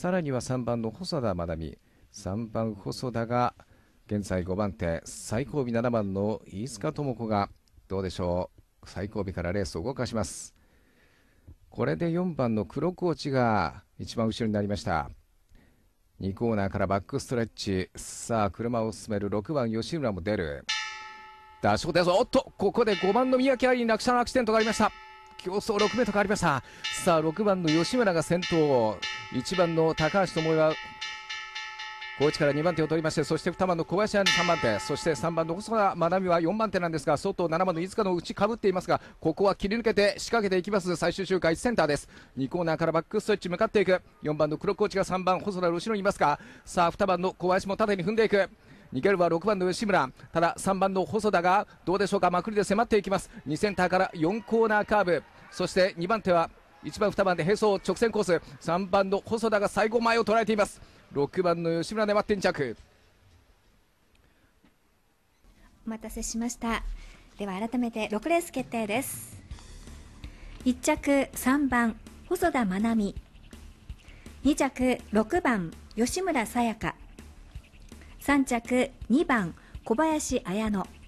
さらには3番の細田愛美3番細田が現在5番手最後尾7番の飯塚智子がどうでしょう最後尾からレースを動かしますこれで4番の黒コーチが一番後ろになりました2コーナーからバックストレッチさあ車を進める6番吉村も出る出しシュですおっとここで5番の三宅愛に落車のアクシデントがありました競争6 m ートありましたさあ6番の吉村が先頭1番の高橋智恵は高知から2番手を取りましてそして2番の小林は3番手そして3番の細田真美は4番手なんですが外7番の飯塚の内かぶっていますがここは切り抜けて仕掛けていきます最終周回センターです2コーナーからバックストレッチ向かっていく4番の黒コーチが3番細田の後ろにいますがさあ2番の小林も縦に踏んでいく逃げるは6番の吉村ただ3番の細田がどうでしょうかまくりで迫っていきます2センターから4コーナーカーブそして2番手は1番2番で並走直線コース3番の細田が最後前を捉えています6番の吉村粘って2着お待たせしましたでは改めて6レース決定です1着3番細田真奈美2着6番吉村さやか3着2番小林綾乃